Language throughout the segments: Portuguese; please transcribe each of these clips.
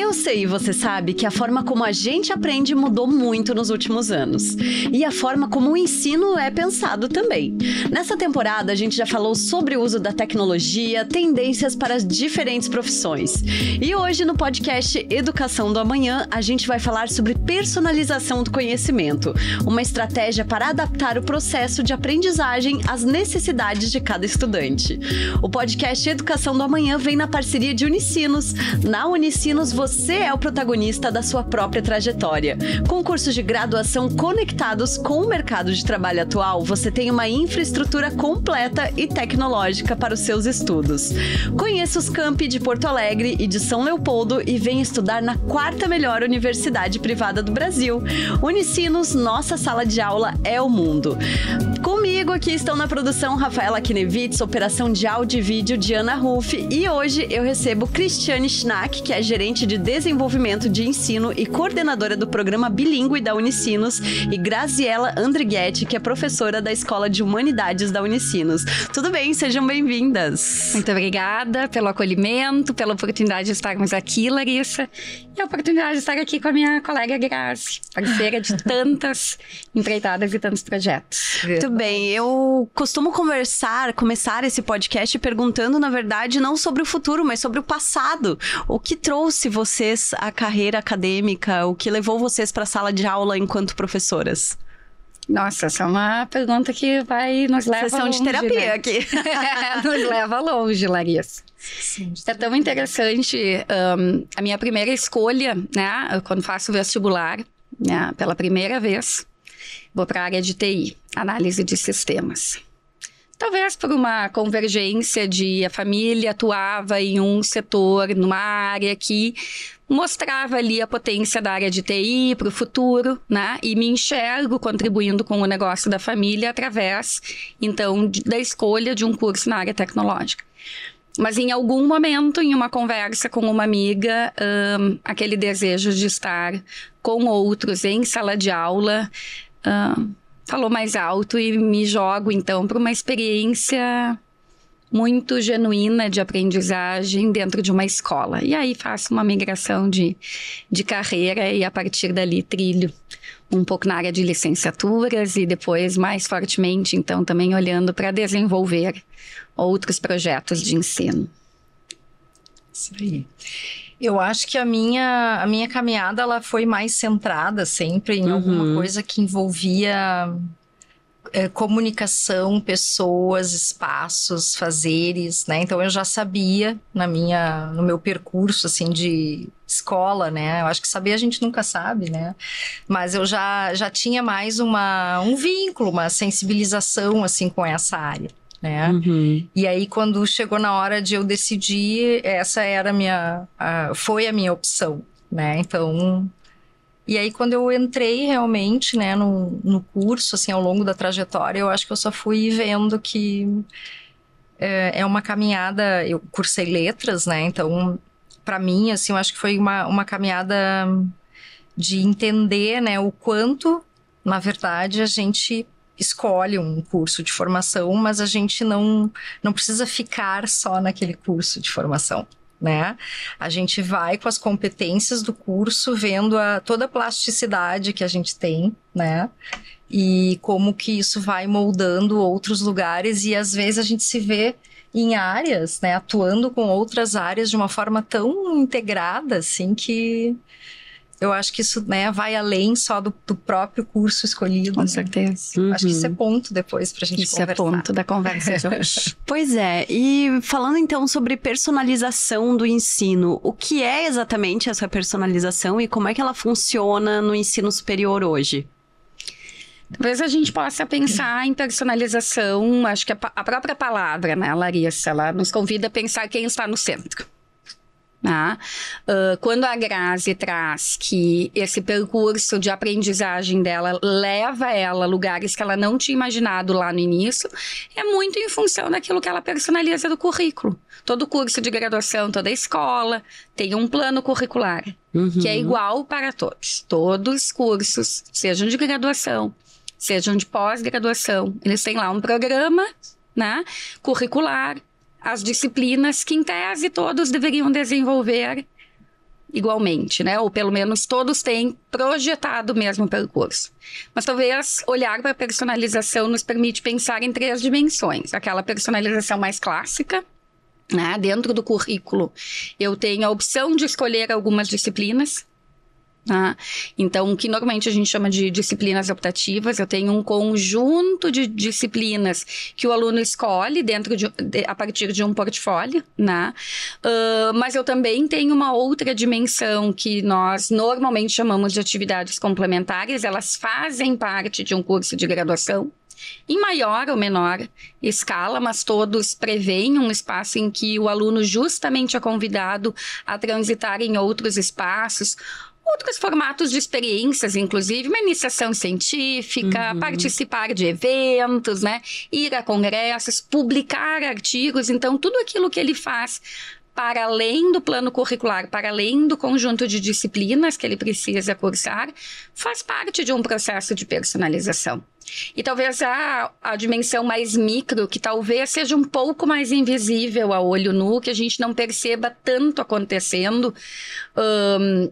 Eu sei e você sabe que a forma como a gente aprende mudou muito nos últimos anos. E a forma como o ensino é pensado também. Nessa temporada, a gente já falou sobre o uso da tecnologia, tendências para as diferentes profissões. E hoje, no podcast Educação do Amanhã, a gente vai falar sobre personalização do conhecimento, uma estratégia para adaptar o processo de aprendizagem às necessidades de cada estudante. O podcast Educação do Amanhã vem na parceria de Unicinos. Na Unicinos, você você é o protagonista da sua própria trajetória. Com cursos de graduação conectados com o mercado de trabalho atual, você tem uma infraestrutura completa e tecnológica para os seus estudos. Conheça os campi de Porto Alegre e de São Leopoldo e venha estudar na quarta melhor universidade privada do Brasil. Unicinos, nossa sala de aula é o mundo. Comigo aqui estão na produção Rafaela Kinevitz, operação de áudio e vídeo de Ana Ruff, e hoje eu recebo Cristiane Schnack, que é gerente de Desenvolvimento de Ensino e coordenadora do programa bilíngue da Unicinos, e Graziela Andrighetti, que é professora da Escola de Humanidades da Unicinos. Tudo bem, sejam bem-vindas. Muito obrigada pelo acolhimento, pela oportunidade de estarmos aqui, Larissa, e a oportunidade de estar aqui com a minha colega Grazi, parceira de tantas empreitadas e tantos projetos. Muito bem, eu costumo conversar, começar esse podcast perguntando, na verdade, não sobre o futuro, mas sobre o passado. O que trouxe você? vocês a carreira acadêmica? O que levou vocês para a sala de aula enquanto professoras? Nossa, essa é uma pergunta que vai nos leva Sessão longe, de né? terapia né? aqui. nos leva longe, Larissa. Sim, é tão interessante. Um, a minha primeira escolha, né? Eu, quando faço vestibular, né, pela primeira vez, vou para a área de TI, análise de sistemas. Talvez por uma convergência de a família atuava em um setor, numa área que mostrava ali a potência da área de TI para o futuro, né? E me enxergo contribuindo com o negócio da família através, então, da escolha de um curso na área tecnológica. Mas em algum momento, em uma conversa com uma amiga, um, aquele desejo de estar com outros em sala de aula um, falou mais alto e me jogo então para uma experiência muito genuína de aprendizagem dentro de uma escola. E aí faço uma migração de, de carreira e a partir dali trilho um pouco na área de licenciaturas e depois mais fortemente, então, também olhando para desenvolver outros projetos de ensino. Isso aí. Eu acho que a minha, a minha caminhada ela foi mais centrada sempre em uhum. alguma coisa que envolvia é, comunicação, pessoas, espaços, fazeres, né? Então eu já sabia na minha, no meu percurso assim de escola, né? Eu acho que saber a gente nunca sabe, né? Mas eu já já tinha mais uma um vínculo, uma sensibilização assim com essa área né? Uhum. E aí quando chegou na hora de eu decidir, essa era a minha, a, foi a minha opção, né? Então, e aí quando eu entrei realmente, né, no, no curso, assim, ao longo da trajetória, eu acho que eu só fui vendo que é, é uma caminhada. Eu cursei letras, né? Então, para mim, assim, eu acho que foi uma, uma caminhada de entender, né, o quanto, na verdade, a gente escolhe um curso de formação, mas a gente não, não precisa ficar só naquele curso de formação né? A gente vai com as competências do curso, vendo a, toda a plasticidade que a gente tem, né? E como que isso vai moldando outros lugares e às vezes a gente se vê em áreas, né, atuando com outras áreas de uma forma tão integrada assim que eu acho que isso né, vai além só do, do próprio curso escolhido. Com né? certeza. Uhum. Acho que isso é uhum. ponto depois para a gente isso é conversar. Isso é ponto da conversa de hoje. pois é, e falando então sobre personalização do ensino, o que é exatamente essa personalização e como é que ela funciona no ensino superior hoje? Talvez a gente possa pensar em personalização, acho que a, a própria palavra, né, Larissa, ela nos convida a pensar quem está no centro. Né? Uh, quando a Grazi traz que esse percurso de aprendizagem dela leva ela a lugares que ela não tinha imaginado lá no início, é muito em função daquilo que ela personaliza do currículo. Todo curso de graduação, toda escola tem um plano curricular uhum. que é uhum. igual para todos. Todos os cursos, sejam de graduação, sejam de pós-graduação, eles têm lá um programa né, curricular as disciplinas que, em tese, todos deveriam desenvolver igualmente, né? Ou pelo menos todos têm projetado o mesmo percurso. Mas talvez olhar para a personalização nos permite pensar em três dimensões: aquela personalização mais clássica, né? Dentro do currículo, eu tenho a opção de escolher algumas disciplinas. Né? Então, o que normalmente a gente chama de disciplinas optativas, eu tenho um conjunto de disciplinas que o aluno escolhe dentro de, de a partir de um portfólio, né? Uh, mas eu também tenho uma outra dimensão que nós normalmente chamamos de atividades complementares, elas fazem parte de um curso de graduação, em maior ou menor escala, mas todos preveem um espaço em que o aluno justamente é convidado a transitar em outros espaços, outros formatos de experiências, inclusive uma iniciação científica, uhum. participar de eventos, né? Ir a congressos, publicar artigos. Então, tudo aquilo que ele faz para além do plano curricular, para além do conjunto de disciplinas que ele precisa cursar, faz parte de um processo de personalização. E talvez a, a dimensão mais micro, que talvez seja um pouco mais invisível a olho nu, que a gente não perceba tanto acontecendo, um,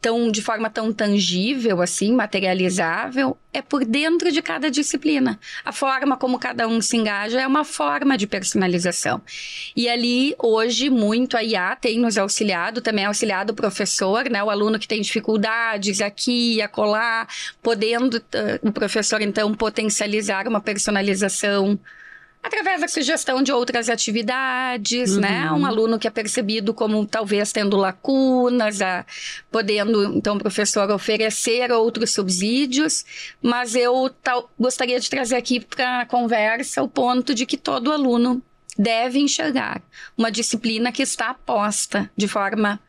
tão de forma tão tangível assim, materializável, é por dentro de cada disciplina. A forma como cada um se engaja é uma forma de personalização. E ali hoje muito a IA tem nos auxiliado, também auxiliado o professor, né, o aluno que tem dificuldades aqui, acolá, podendo o professor então potencializar uma personalização Através da sugestão de outras atividades, né? uhum. né? Um aluno que é percebido como talvez tendo lacunas, a, podendo, então, o professor oferecer outros subsídios, mas eu tal, gostaria de trazer aqui para a conversa o ponto de que todo aluno deve enxergar uma disciplina que está posta de forma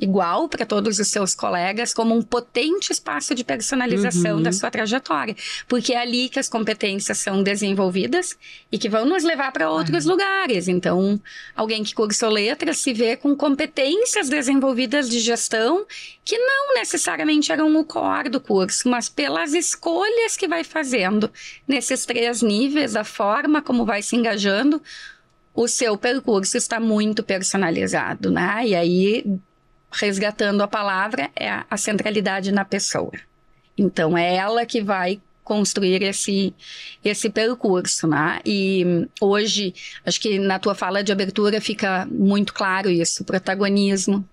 igual para todos os seus colegas, como um potente espaço de personalização uhum. da sua trajetória, porque é ali que as competências são desenvolvidas e que vão nos levar para outros uhum. lugares. Então, alguém que cursou letras se vê com competências desenvolvidas de gestão que não necessariamente eram o core do curso, mas pelas escolhas que vai fazendo nesses três níveis, a forma como vai se engajando, o seu percurso está muito personalizado, né? E aí resgatando a palavra, é a, centralidade na pessoa. Então, é ela que vai construir esse, esse percurso, né? E hoje, acho que na tua fala de abertura fica muito claro isso, o protagonismo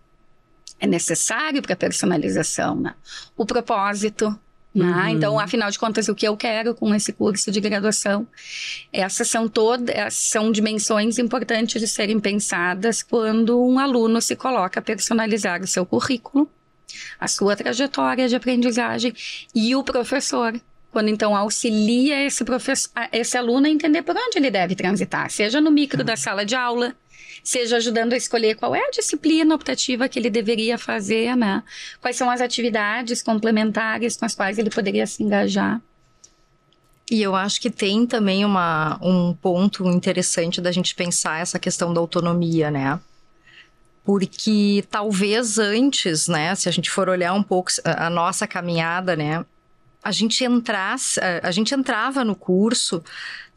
é necessário para a personalização, né? O propósito, né? Uhum. Ah, então, afinal de contas, o que eu quero com esse curso de graduação? É Essas são todas, é, são dimensões importantes de serem pensadas quando um aluno se coloca a personalizar o seu currículo, a sua trajetória de aprendizagem e o professor quando então auxilia esse, esse aluno a entender por onde ele deve transitar, seja no micro da uhum. sala de aula, seja ajudando a escolher qual é a disciplina optativa que ele deveria fazer, né? Quais são as atividades complementares com as quais ele poderia se engajar. E eu acho que tem também uma, um ponto interessante da gente pensar essa questão da autonomia, né? Porque talvez antes, né, se a gente for olhar um pouco a nossa caminhada, né, a gente entrasse, a gente entrava no curso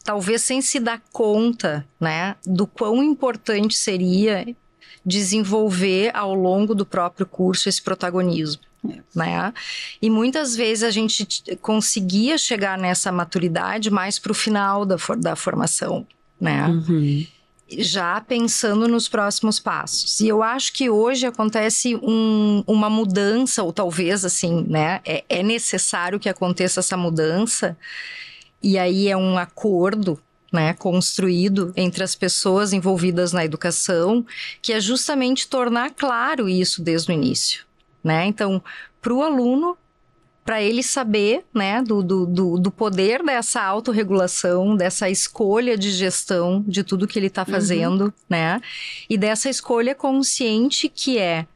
talvez sem se dar conta, né, do quão importante seria desenvolver ao longo do próprio curso esse protagonismo. É. Né? E muitas vezes a gente conseguia chegar nessa maturidade mais para o final da, for da formação. Né? Uhum. Já pensando nos próximos passos. E eu acho que hoje acontece um, uma mudança, ou talvez assim, né? é, é necessário que aconteça essa mudança e aí é um acordo né, construído entre as pessoas envolvidas na educação, que é justamente tornar claro isso desde o início. Né? Então, para o aluno, para ele saber né, do, do, do, poder dessa autorregulação, dessa escolha de gestão de tudo que ele está uhum. fazendo, uhum. né? E dessa escolha consciente que é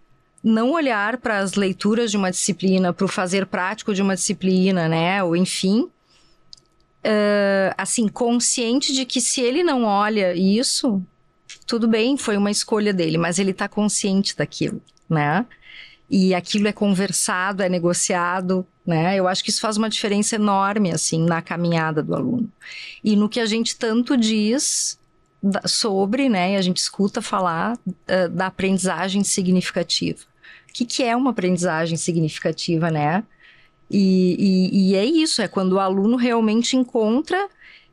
não olhar para as leituras de uma disciplina, para o fazer prático de uma disciplina, né? Ou enfim, uh, assim, consciente de que se ele não olha isso, tudo bem, foi uma escolha dele, mas ele está consciente daquilo, né? E aquilo é conversado, é negociado, né? Eu acho que isso faz uma diferença enorme, assim, na caminhada do aluno. E no que a gente tanto diz sobre, né? E a gente escuta falar uh, da aprendizagem significativa. O que, que é uma aprendizagem significativa, né? E, e, e é isso, é quando o aluno realmente encontra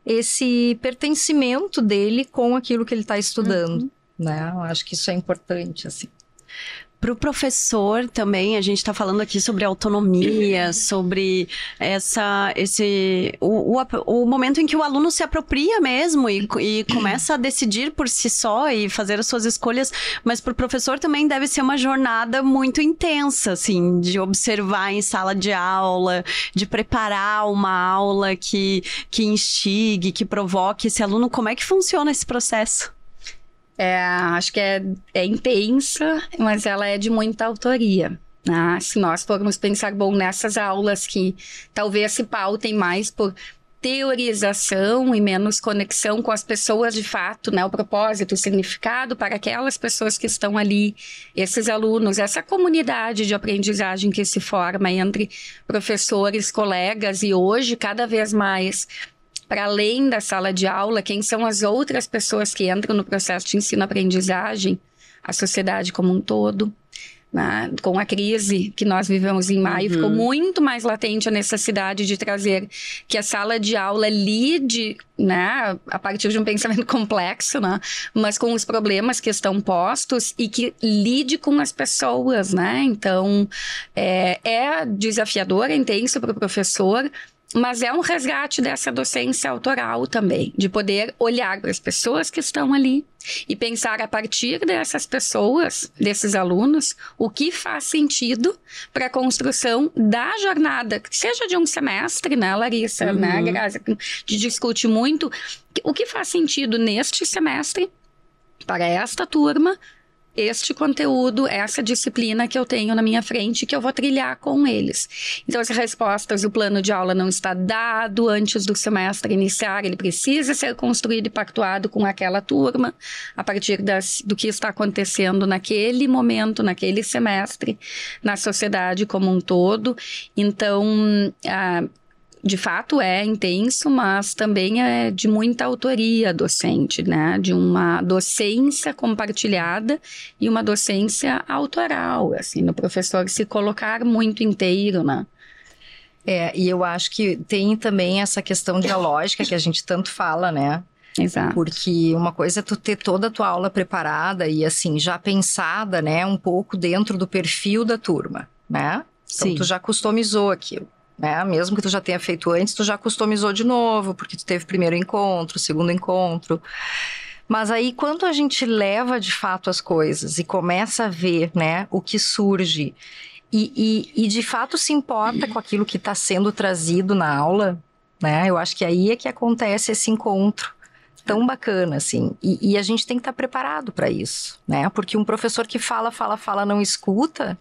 esse pertencimento dele com aquilo que ele está estudando. Uhum. Né? Eu acho que isso é importante, assim. Para o professor também, a gente está falando aqui sobre autonomia, uhum. sobre essa, esse, o, o, o, momento em que o aluno se apropria mesmo e, e começa a decidir por si só e fazer as suas escolhas, mas para o professor também deve ser uma jornada muito intensa, assim, de observar em sala de aula, de preparar uma aula que, que instigue, que provoque esse aluno. Como é que funciona esse processo? É, acho que é, é intensa, mas ela é de muita autoria. Né? se nós formos pensar, bom, nessas aulas que talvez se pautem mais por teorização e menos conexão com as pessoas de fato, né? O propósito, o significado para aquelas pessoas que estão ali, esses alunos, essa comunidade de aprendizagem que se forma entre professores, colegas e hoje cada vez mais para além da sala de aula, quem são as outras pessoas que entram no processo de ensino-aprendizagem, a sociedade como um todo. Né? Com a crise que nós vivemos em maio, uhum. ficou muito mais latente a necessidade de trazer que a sala de aula lide, né, a partir de um pensamento complexo, né, mas com os problemas que estão postos e que lide com as pessoas, né? Então, é, é desafiador, é intenso para o professor, mas é um resgate dessa docência autoral também, de poder olhar para as pessoas que estão ali e pensar a partir dessas pessoas, desses alunos, o que faz sentido para a construção da jornada, seja de um semestre, né, Larissa, né, uhum. né, Grazi, de discute muito o que faz sentido neste semestre para esta turma, este conteúdo, essa disciplina que eu tenho na minha frente, que eu vou trilhar com eles. Então, as respostas, o plano de aula não está dado antes do semestre iniciar, ele precisa ser construído e pactuado com aquela turma, a partir das, do que está acontecendo naquele momento, naquele semestre, na sociedade como um todo. Então, a, ah, de fato é intenso, mas também é de muita autoria docente, né? De uma docência compartilhada e uma docência autoral, assim, no professor se colocar muito inteiro, né? É, e eu acho que tem também essa questão dialógica que a gente tanto fala, né? Exato. Porque uma coisa é tu ter toda a tua aula preparada e assim, já pensada, né, um pouco dentro do perfil da turma, né? Então Sim. tu já customizou aquilo. Né? Mesmo que tu já tenha feito antes, tu já customizou de novo, porque tu teve primeiro encontro, segundo encontro. Mas aí, quando a gente leva de fato as coisas e começa a ver né, o que surge e, e, e de fato se importa com aquilo que está sendo trazido na aula, né? Eu acho que aí é que acontece esse encontro tão bacana, assim. E, e a gente tem que estar tá preparado para isso, né? Porque um professor que fala, fala, fala, não escuta,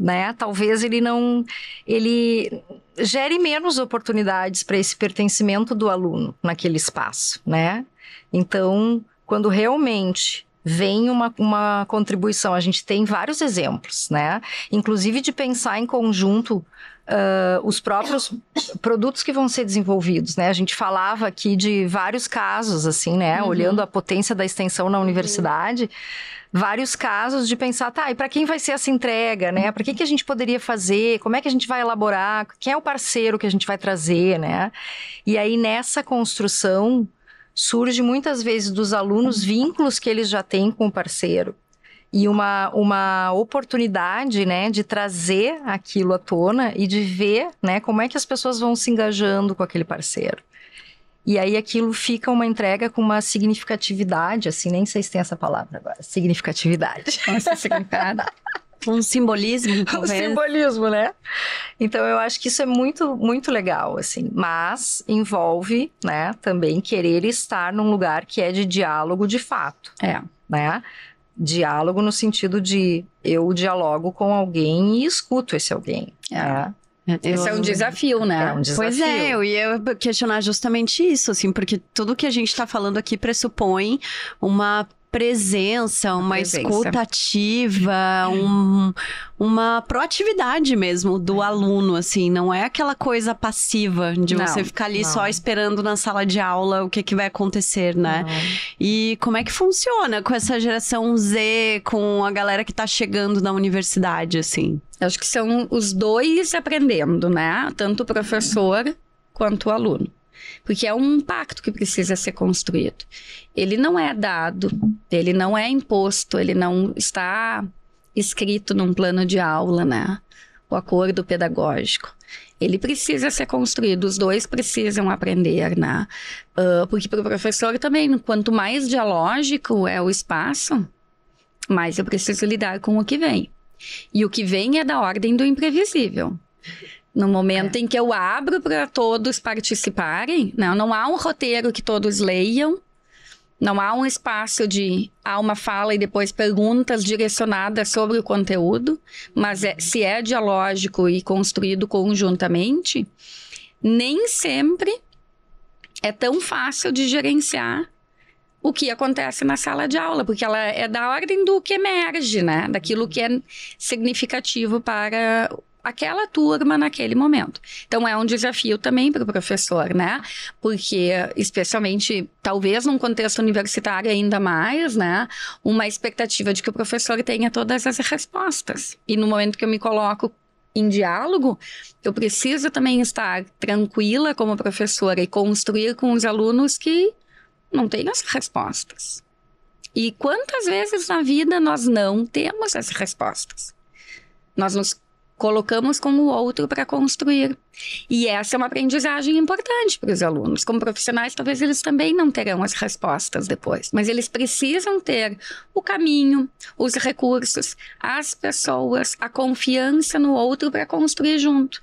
né? Talvez ele não ele gere menos oportunidades para esse pertencimento do aluno naquele espaço, né? Então, quando realmente vem uma, uma contribuição, a gente tem vários exemplos, né? Inclusive de pensar em conjunto uh, os próprios produtos que vão ser desenvolvidos, né? A gente falava aqui de vários casos, assim, né? Uhum. Olhando a potência da extensão na uhum. universidade. Uhum vários casos de pensar, tá, e para quem vai ser essa entrega, né? Para que, que a gente poderia fazer? Como é que a gente vai elaborar? Quem é o parceiro que a gente vai trazer, né? E aí nessa construção surge muitas vezes dos alunos vínculos que eles já têm com o parceiro e uma, uma oportunidade, né, de trazer aquilo à tona e de ver, né, como é que as pessoas vão se engajando com aquele parceiro. E aí aquilo fica uma entrega com uma significatividade, assim, nem sei se tem essa palavra agora, significatividade. Nossa, é um simbolismo talvez. um simbolismo né então eu acho que isso é muito muito legal assim mas envolve né também querer estar num lugar que é de diálogo de fato é né Diálogo no sentido de eu dialogo com alguém e escuto esse alguém. É. é. Esse é eu... é um desafio, né? É um desafio. Pois é, eu ia questionar justamente isso, assim, porque tudo que a gente está falando aqui pressupõe uma presença, uma presença. escuta ativa, um, uma proatividade mesmo do é. aluno, assim, não é aquela coisa passiva de não, você ficar ali não. só esperando na sala de aula o que, que vai acontecer, né? Não. E como é que funciona com essa geração Z, com a galera que tá chegando na universidade, assim? Acho que são os dois aprendendo, né? Tanto o professor quanto o aluno porque é um pacto que precisa ser construído. Ele não é dado, ele não é imposto, ele não está escrito num plano de aula, né? O acordo pedagógico. Ele precisa ser construído, os dois precisam aprender, né? Uh, porque para o professor também, quanto mais dialógico é o espaço, mais eu preciso lidar com o que vem. E o que vem é da ordem do imprevisível. No momento é. em que eu abro para todos participarem, não, né? não há um roteiro que todos leiam, não há um espaço de há uma fala e depois perguntas direcionadas sobre o conteúdo, mas é, uhum. se é dialógico e construído conjuntamente, nem sempre é tão fácil de gerenciar o que acontece na sala de aula, porque ela é da ordem do que emerge, né? Daquilo que é significativo para aquela turma naquele momento. Então é um desafio também para o professor, né? Porque especialmente talvez num contexto universitário ainda mais, né? Uma expectativa de que o professor tenha todas as respostas. E no momento que eu me coloco em diálogo, eu preciso também estar tranquila como professora e construir com os alunos que não têm as respostas. E quantas vezes na vida nós não temos as respostas? Nós nos colocamos com o outro para construir e essa é uma aprendizagem importante para os alunos. Como profissionais, talvez eles também não terão as respostas depois, mas eles precisam ter o caminho, os recursos, as pessoas, a confiança no outro para construir junto.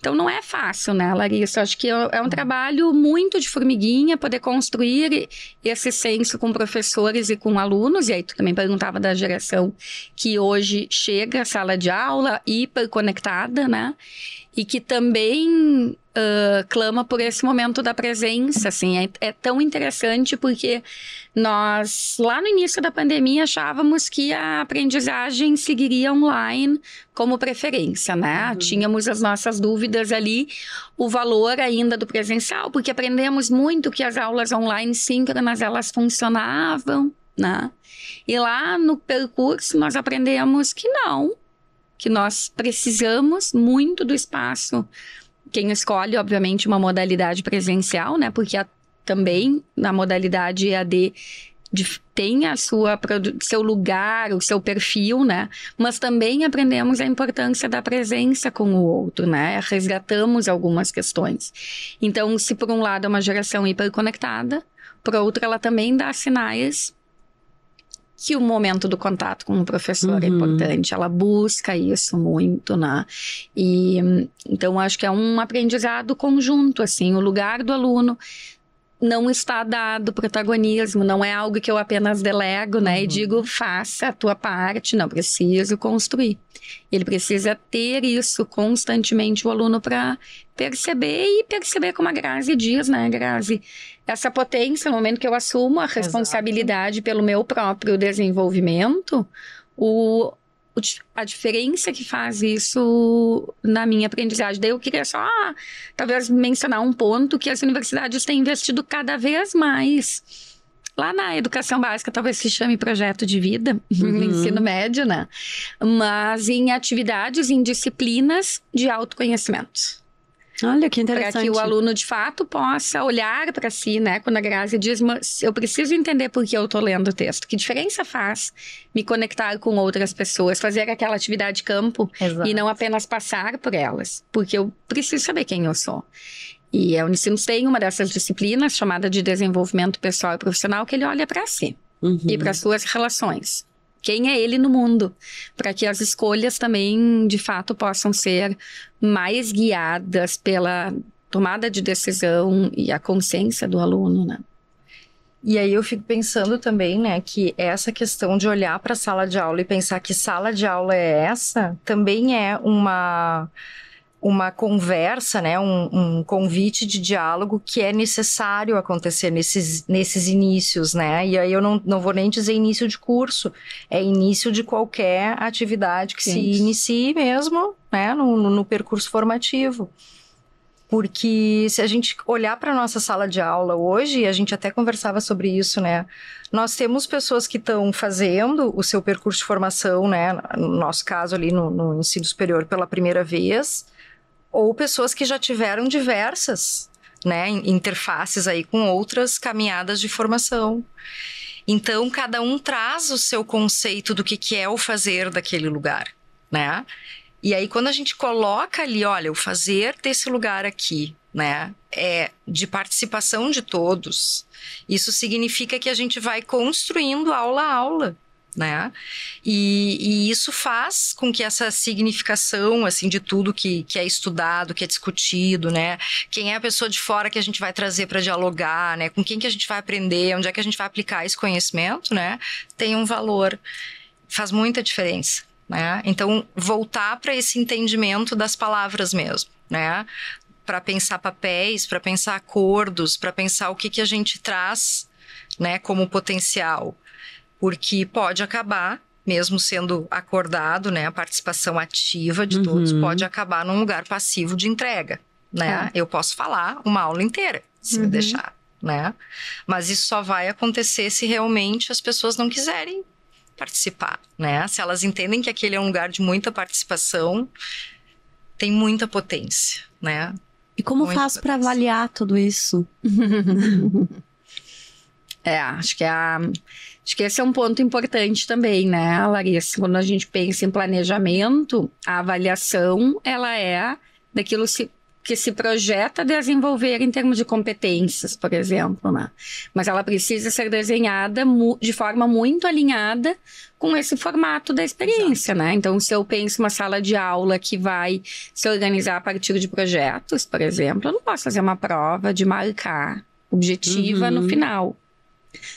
Então não é fácil, né, Larissa? Acho que é, é um trabalho muito de formiguinha poder construir esse senso com professores e com alunos. E aí tu também perguntava da geração que hoje chega à sala de aula hiperconectada, né? e que também uh, clama por esse momento da presença, assim, é, é, tão interessante porque nós lá no início da pandemia achávamos que a aprendizagem seguiria online como preferência, né? Uhum. Tínhamos as nossas dúvidas ali, o valor ainda do presencial, porque aprendemos muito que as aulas online síncronas elas funcionavam, né? E lá no percurso nós aprendemos que não, que nós precisamos muito do espaço. Quem escolhe, obviamente, uma modalidade presencial, né? Porque a, também na modalidade EAD de, tem a sua seu lugar, o seu perfil, né? Mas também aprendemos a importância da presença com o outro, né? Resgatamos algumas questões. Então, se por um lado é uma geração hiperconectada, por outro ela também dá sinais que o momento do contato com o professor é uhum. é importante. Ela busca isso muito, né? E então acho que é um aprendizado conjunto, assim, o lugar do aluno não está dado protagonismo, não é algo que eu apenas delego, né? Uhum. E digo, faça a tua parte, não preciso construir. Ele precisa ter isso constantemente, o aluno, para perceber e perceber como a Grazi diz, né, Grazi? Essa potência, no momento que eu assumo a responsabilidade Exato. pelo meu próprio desenvolvimento, o, a diferença que faz isso na minha aprendizagem. Daí eu queria só, ah, talvez, mencionar um ponto que as universidades têm investido cada vez mais lá na educação básica talvez se chame projeto de vida, uhum. no ensino médio, né? Mas em atividades, em disciplinas de autoconhecimento. Olha que interessante. Para que o aluno de fato possa olhar para si, né? Quando a Grazi diz, mas eu preciso entender por que eu estou lendo o texto. Que diferença faz me conectar com outras pessoas, fazer aquela atividade de campo Exato. e não apenas passar por elas, porque eu preciso saber quem eu sou. E a Unicinos tem uma dessas disciplinas chamada de desenvolvimento pessoal e profissional que ele olha para si uhum. e para suas relações quem é ele no mundo, para que as escolhas também, de fato, possam ser mais guiadas pela tomada de decisão e a consciência do aluno, né? E aí eu fico pensando também, né, que essa questão de olhar para a sala de aula e pensar que sala de aula é essa, também é uma uma conversa, né, um, um, convite de diálogo que é necessário acontecer nesses, nesses inícios, né? E aí eu não, não vou nem dizer início de curso, é início de qualquer atividade que se inicie mesmo, né, no, no percurso formativo. Porque se a gente olhar para nossa sala de aula hoje, a gente até conversava sobre isso, né? Nós temos pessoas que estão fazendo o seu percurso de formação, né? No nosso caso ali no, no ensino superior pela primeira vez, ou pessoas que já tiveram diversas né, interfaces aí com outras caminhadas de formação. Então, cada um traz o seu conceito do que, que é o fazer daquele lugar, né? E aí, quando a gente coloca ali, olha, o fazer desse lugar aqui, né, é de participação de todos, isso significa que a gente vai construindo aula a aula né? E, e, isso faz com que essa significação, assim, de tudo que, que é estudado, que é discutido, né? Quem é a pessoa de fora que a gente vai trazer para dialogar, né? Com quem que a gente vai aprender, onde é que a gente vai aplicar esse conhecimento, né? Tem um valor, faz muita diferença, né? Então, voltar para esse entendimento das palavras mesmo, né? Para pensar papéis, para pensar acordos, para pensar o que, que a gente traz, né? Como potencial porque pode acabar mesmo sendo acordado, né, a participação ativa de uhum. todos pode acabar num lugar passivo de entrega, né? É. Eu posso falar uma aula inteira, se uhum. me deixar, né? Mas isso só vai acontecer se realmente as pessoas não quiserem participar, né? Se elas entendem que aquele é um lugar de muita participação, tem muita potência, né? E como muita faço para avaliar tudo isso? é, acho que é a Acho que esse é um ponto importante também, né, Larissa? Quando a gente pensa em planejamento, a avaliação, ela é daquilo se, que se projeta desenvolver em termos de competências, por exemplo, né? Mas ela precisa ser desenhada de forma muito alinhada com esse formato da experiência, Exato. né? Então, se eu penso uma sala de aula que vai se organizar a partir de projetos, por exemplo, eu não posso fazer uma prova de marcar objetiva uhum. no final.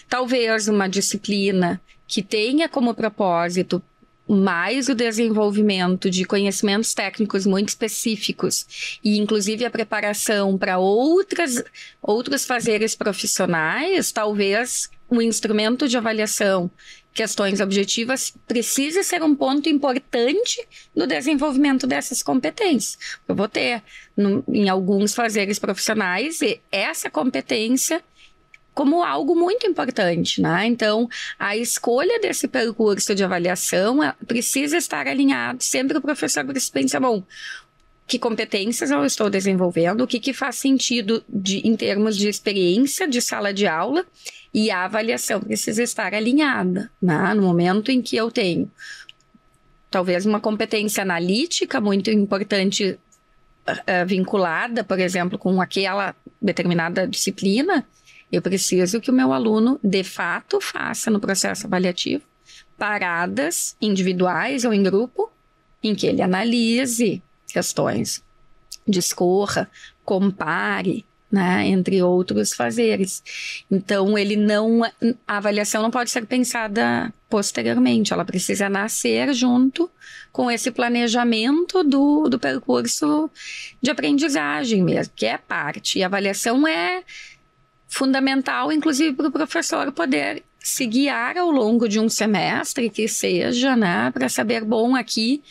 Talvez uma disciplina que tenha como propósito mais o desenvolvimento de conhecimentos técnicos muito específicos e inclusive a preparação para outras outros fazeres profissionais, talvez o um instrumento de avaliação questões objetivas precisa ser um ponto importante no desenvolvimento dessas competências. Eu vou ter no, em alguns fazeres profissionais essa competência como algo muito importante, né? Então, a escolha desse percurso de avaliação precisa estar alinhado. Sempre o professor pensa, bom, que competências eu estou desenvolvendo, o que, que faz sentido de, em termos de experiência de sala de aula e a avaliação precisa estar alinhada, né? No momento em que eu tenho talvez uma competência analítica muito importante uh, vinculada, por exemplo, com aquela determinada disciplina, eu preciso que o meu aluno, de fato, faça no processo avaliativo paradas individuais ou em grupo, em que ele analise questões, discorra, compare, né, entre outros fazeres. Então, ele não a avaliação não pode ser pensada posteriormente, ela precisa nascer junto com esse planejamento do, do percurso de aprendizagem mesmo, que é parte. E a avaliação é fundamental, inclusive, para o professor poder se guiar ao longo de um semestre que seja, né, para saber bom aqui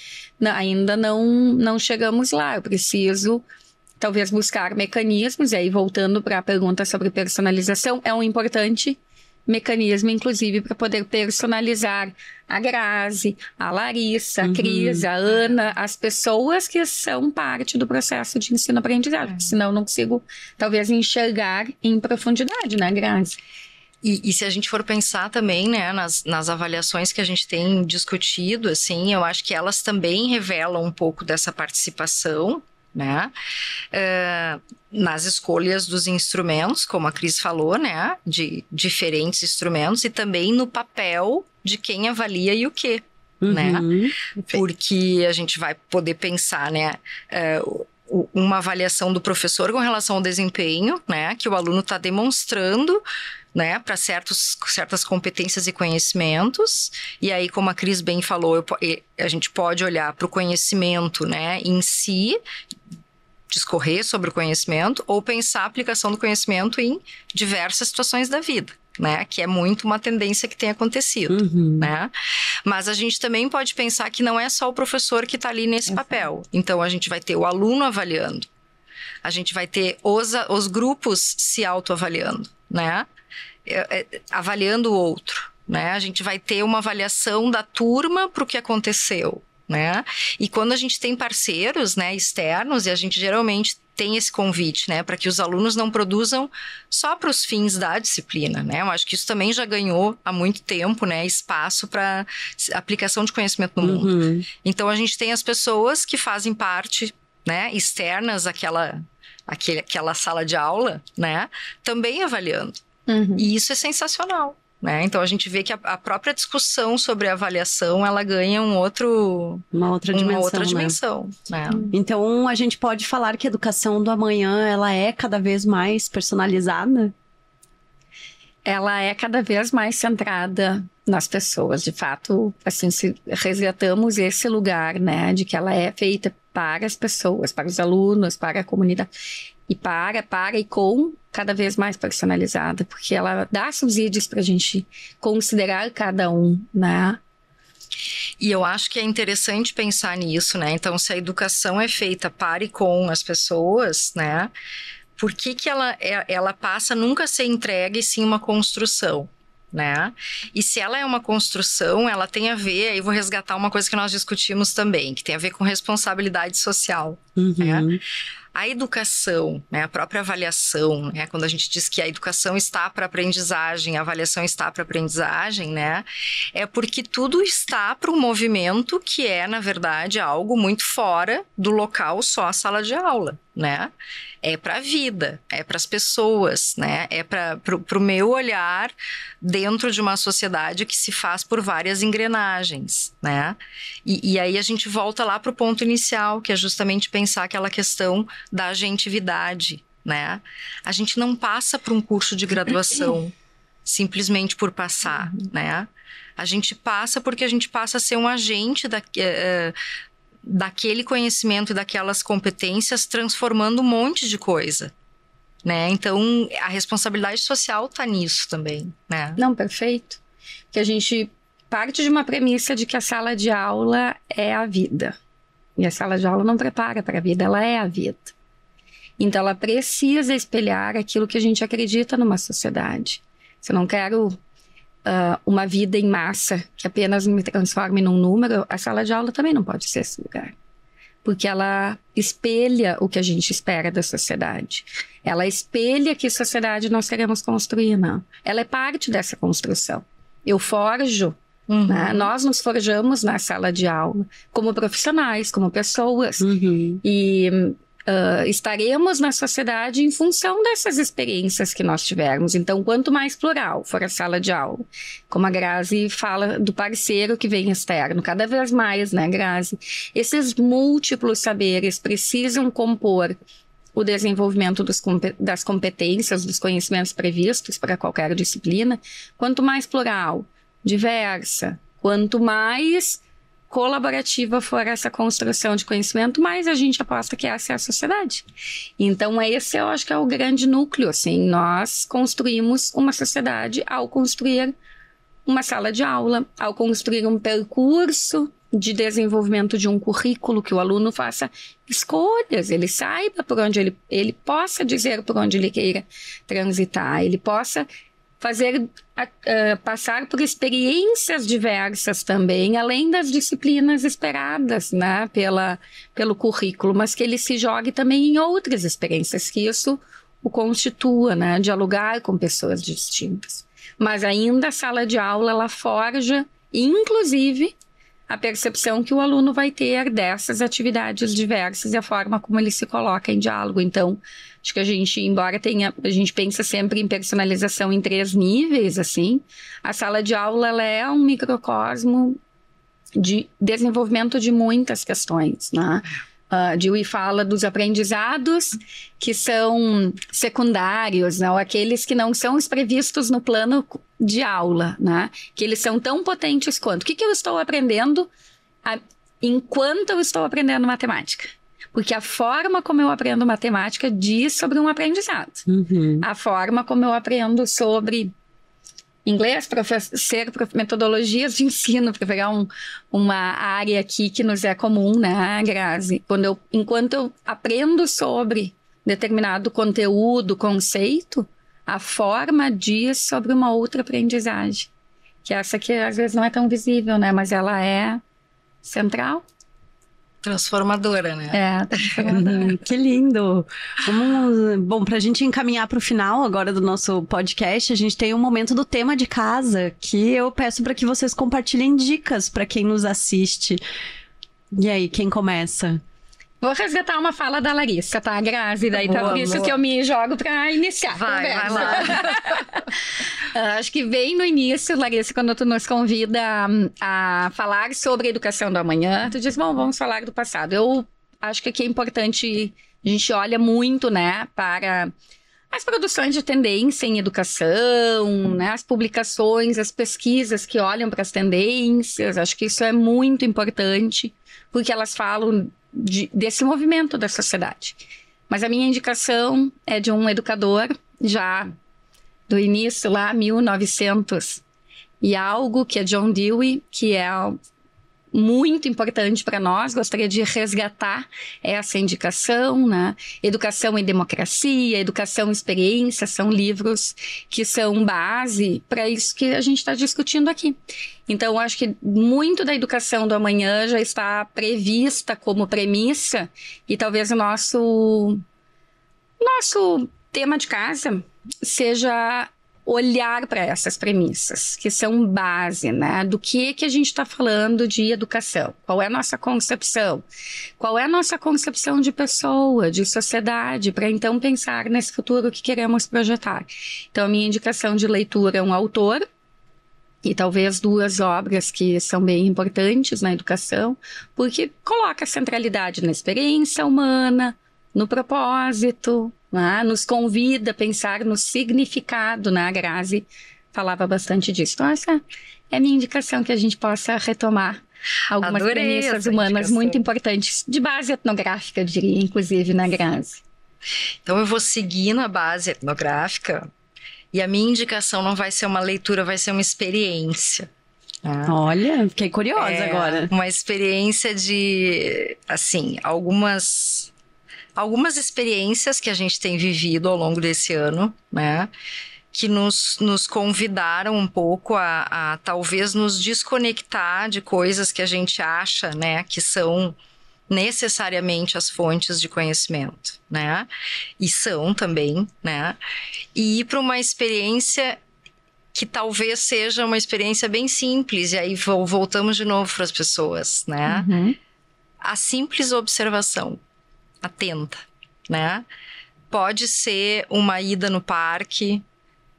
ainda não não chegamos lá, eu preciso talvez buscar mecanismos e aí voltando para a pergunta sobre personalização é um importante mecanismo, inclusive, para poder personalizar a Grazi, a Larissa, a uhum. Cris, a Ana, as pessoas que são parte do processo de ensino-aprendizagem. É. Senão, não consigo, talvez, enxergar em profundidade, né, Grazi? E, e, se a gente for pensar também, né, nas, nas avaliações que a gente tem discutido, assim, eu acho que elas também revelam um pouco dessa participação, né? Uh, nas escolhas dos instrumentos, como a Cris falou, né? De diferentes instrumentos e também no papel de quem avalia e o quê, uhum. né? Porque a gente vai poder pensar, né? Uh, uma avaliação do professor com relação ao desempenho, né, que o aluno está demonstrando né, para certas competências e conhecimentos. E aí, como a Cris bem falou, eu, a gente pode olhar para o conhecimento, né, em si, discorrer sobre o conhecimento ou pensar a aplicação do conhecimento em diversas situações da vida. Né, que é muito uma tendência que tem acontecido, uhum. né? Mas a gente também pode pensar que não é só o professor que está ali nesse papel. Então a gente vai ter o aluno avaliando, a gente vai ter os, os grupos se autoavaliando, né? É, é, avaliando o outro. Né? A gente vai ter uma avaliação da turma para o que aconteceu. Né? E quando a gente tem parceiros né, externos, e a gente geralmente tem esse convite, né, para que os alunos não produzam só para os fins da disciplina, né? Eu acho que isso também já ganhou há muito tempo, né, espaço para aplicação de conhecimento no uhum. mundo. Então a gente tem as pessoas que fazem parte, né, externas àquela aquele, aquela sala de aula, né, também avaliando. Uhum. E isso é sensacional. Né? Então a gente vê que a, a, própria discussão sobre a avaliação ela ganha um outro uma outra dimensão. Uma outra né? dimensão né? Né? Então a gente pode falar que a educação do amanhã ela é cada vez mais personalizada. Ela é cada vez mais centrada nas pessoas, de fato, assim, se resgatamos esse lugar, né, de que ela é feita para as pessoas, para os alunos, para a comunidade e para, para e com cada vez mais personalizada, porque ela dá subsídios para a gente considerar cada um, né? E eu acho que é interessante pensar nisso, né? Então, se a educação é feita para e com as pessoas, né? Por que, que ela, é, ela passa nunca a ser entregue e sim uma construção? né? E se ela é uma construção, ela tem a ver, aí vou resgatar uma coisa que nós discutimos também, que tem a ver com responsabilidade social. Né? Uhum. Né? a educação, né, a própria avaliação, né, quando a gente diz que a educação está para aprendizagem, a avaliação está para aprendizagem, né, é porque tudo está para um movimento que é, na verdade, algo muito fora do local só a sala de aula né? É para a vida, é para as pessoas, né? É para o meu olhar dentro de uma sociedade que se faz por várias engrenagens, né? E, e aí a gente volta lá para o ponto inicial, que é justamente pensar aquela questão da agentividade, né? A gente não passa por um curso de graduação simplesmente por passar, uhum. né? A gente passa porque a gente passa a ser um agente da, eh, eh, daquele conhecimento e daquelas competências transformando um monte de coisa. Né? Então, a responsabilidade social está nisso também, né? Não, perfeito. Que a gente parte de uma premissa de que a sala de aula é a vida. E a sala de aula não prepara para a vida, ela é a vida. Então, ela precisa espelhar aquilo que a gente acredita numa sociedade. Se eu não quero uh, uma vida em massa que apenas me transforme num número, a sala de aula também não pode ser esse lugar. Porque ela espelha o que a gente espera da sociedade. Ela espelha que sociedade nós queremos construir, não. Ela é parte dessa construção. Eu forjo Uhum. Né? Nós nos forjamos na sala de aula como profissionais, como pessoas. Uhum. E Uh, estaremos na sociedade em função dessas experiências que nós tivermos. Então, quanto mais plural for a sala de aula, como a Grazi fala do parceiro que vem externo, cada vez mais, né, Grazi? Esses múltiplos saberes precisam compor o desenvolvimento dos, das competências, dos conhecimentos previstos para qualquer disciplina. Quanto mais plural, diversa, quanto mais colaborativa for essa construção de conhecimento, mais a gente aposta que essa é a sociedade. Então, esse eu acho que é o grande núcleo, assim, nós construímos uma sociedade ao construir uma sala de aula, ao construir um percurso de desenvolvimento de um currículo que o aluno faça escolhas, ele saiba por onde ele, ele possa dizer por onde ele queira transitar, ele possa fazer uh, passar por experiências diversas também, além das disciplinas esperadas, né, pela, pelo currículo, mas que ele se jogue também em outras experiências, que isso o constitua, né, dialogar com pessoas distintas. Mas ainda a sala de aula, ela forja, inclusive, a percepção que o aluno vai ter dessas atividades diversas e a forma como ele se coloca em diálogo. Então, acho que a gente, embora tenha, a gente pensa sempre em personalização em três níveis, assim, a sala de aula ela é um microcosmo de desenvolvimento de muitas questões, né? uh, Dewey fala dos aprendizados que são secundários, não? Né, aqueles que não são previstos no plano de aula, né? que eles são tão potentes quanto. O que, que eu estou aprendendo a, enquanto eu estou aprendendo matemática? Porque a forma como eu aprendo matemática diz sobre um aprendizado. Uhum. A forma como eu aprendo sobre inglês, ser metodologias de ensino, para pegar um, uma área aqui que nos é comum, né, Grazi? Quando eu, enquanto eu aprendo sobre determinado conteúdo, conceito, a forma diz sobre uma outra aprendizagem. Que essa que às vezes não é tão visível, né? Mas ela é central. Transformadora, né? É, transformadora. que lindo. Vamos, bom, para a gente encaminhar para o final agora do nosso podcast, a gente tem um momento do tema de casa que eu peço para que vocês compartilhem dicas para quem nos assiste. E aí, quem começa? Vou resgatar uma fala da Larissa, tá? Grávida, e tá por isso que eu me jogo para iniciar. Vai, vai lá. Ah, acho que bem no início, Larissa, quando tu nos convida hum, a falar sobre a educação do amanhã, tu diz, bom, vamos falar do passado. Eu acho que aqui é importante, a gente olha muito, né, para as produções de tendência em educação, né, as publicações, as pesquisas que olham para as tendências, acho que isso é muito importante porque elas falam de, desse movimento da sociedade. Mas a minha indicação é de um educador já do início lá, 1900 e algo que é John Dewey, que é muito importante para nós. Gostaria de resgatar essa indicação, né? Educação e Democracia, Educação e Experiência são livros que são base para isso que a gente está discutindo aqui. Então, acho que muito da educação do amanhã já está prevista como premissa e talvez o nosso nosso tema de casa seja olhar para essas premissas, que são base, né? Do que que a gente está falando de educação? Qual é a nossa concepção? Qual é a nossa concepção de pessoa, de sociedade, para então pensar nesse futuro que queremos projetar? Então, a minha indicação de leitura é um autor, e talvez duas obras que são bem importantes na educação, porque coloca centralidade na experiência humana, no propósito, né? nos convida a pensar no significado. Né? A Grazi falava bastante disso. Então, essa é a minha indicação que a gente possa retomar algumas Adorei premissas humanas indicação. muito importantes, de base etnográfica, eu diria, inclusive, na né, Grazi. Então, eu vou seguir na base etnográfica e a minha indicação não vai ser uma leitura, vai ser uma experiência. Ah. Olha, fiquei curiosa é, agora. Uma experiência de, assim, algumas algumas experiências que a gente tem vivido ao longo desse ano, né? Que nos, nos convidaram um pouco a, a talvez nos desconectar de coisas que a gente acha, né? Que são necessariamente as fontes de conhecimento, né? E são também, né? E ir para uma experiência que talvez seja uma experiência bem simples, e aí voltamos de novo para as pessoas, né? Uhum. A simples observação atenta, né? Pode ser uma ida no parque,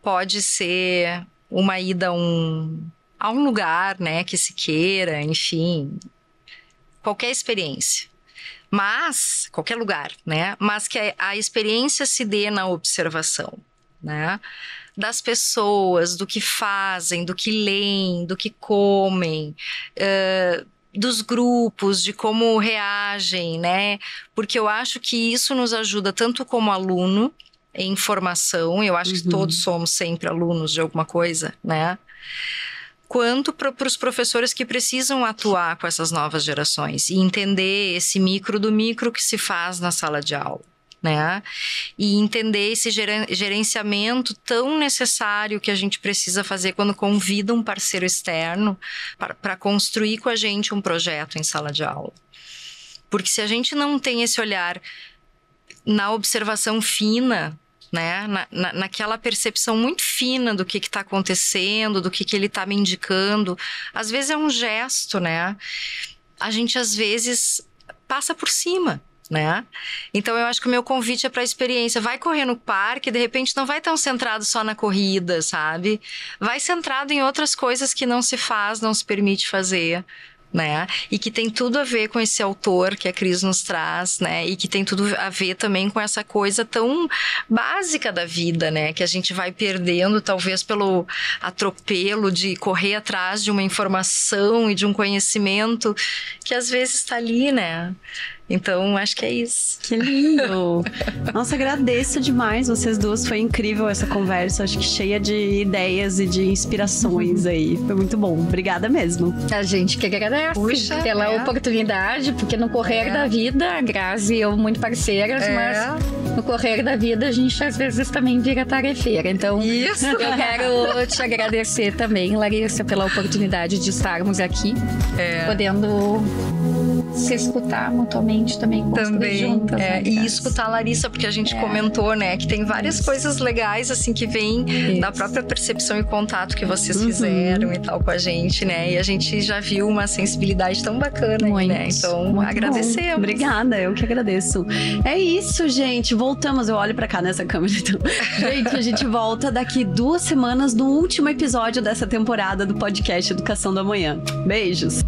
pode ser uma ida a um, a um lugar, né, que se queira, enfim, qualquer experiência. Mas, qualquer lugar, né? Mas que a, a experiência se dê na observação, né? das pessoas, do que fazem, do que leem, do que comem, uh, dos grupos, de como reagem, né? Porque eu acho que isso nos ajuda tanto como aluno em formação, eu acho uhum. que todos uhum. somos sempre alunos de alguma coisa, né? Quanto para os professores que precisam atuar com essas novas gerações e entender esse micro do micro que se faz na sala de aula né? E entender esse gerenciamento tão necessário que a gente precisa fazer quando convida um parceiro externo para construir com a gente um projeto em sala de aula. Porque se a gente não tem esse olhar na observação fina, né? Na, na, naquela percepção muito fina do que está acontecendo, do que, que ele está me indicando. Às vezes é um gesto, né? A gente às vezes passa por cima né? Então eu acho que o meu convite é para a experiência. Vai correr no parque, de repente não vai tão centrado só na corrida, sabe? Vai centrado em outras coisas que não se faz, não se permite fazer. Né? E que tem tudo a ver com esse autor que a Cris nos traz, né? E que tem tudo a ver também com essa coisa tão básica da vida, né? Que a gente vai perdendo, talvez pelo atropelo de correr atrás de uma informação e de um conhecimento que às vezes está ali, né? Então, acho que é isso. Que lindo! Nossa, agradeço demais vocês duas. Foi incrível essa conversa. Acho que cheia de ideias e de inspirações aí. Foi muito bom. Obrigada mesmo. A gente que agradece Puxa, pela é. oportunidade, porque no correr é. da vida, a Grazi e eu muito parceiras, é. mas no correr da vida a gente às vezes também vira tarefeira. Então, isso. eu quero te agradecer também, Larissa, pela oportunidade de estarmos aqui, é. podendo se escutar mutuamente também. Também. Juntas, é, né, e escutar a Larissa, porque a gente é. comentou, né, que tem várias Isso. coisas legais, assim, que vêm da própria percepção e contato que vocês uhum. fizeram e tal com a gente, né? E a gente já viu uma sensibilidade tão bacana, né, muito, né? Então, muito agradecemos. Bom. Obrigada, eu que agradeço. É isso, gente. Voltamos. Eu olho para cá nessa câmera, então. gente, a gente volta daqui duas semanas no último episódio dessa temporada do podcast Educação da Manhã. Beijos.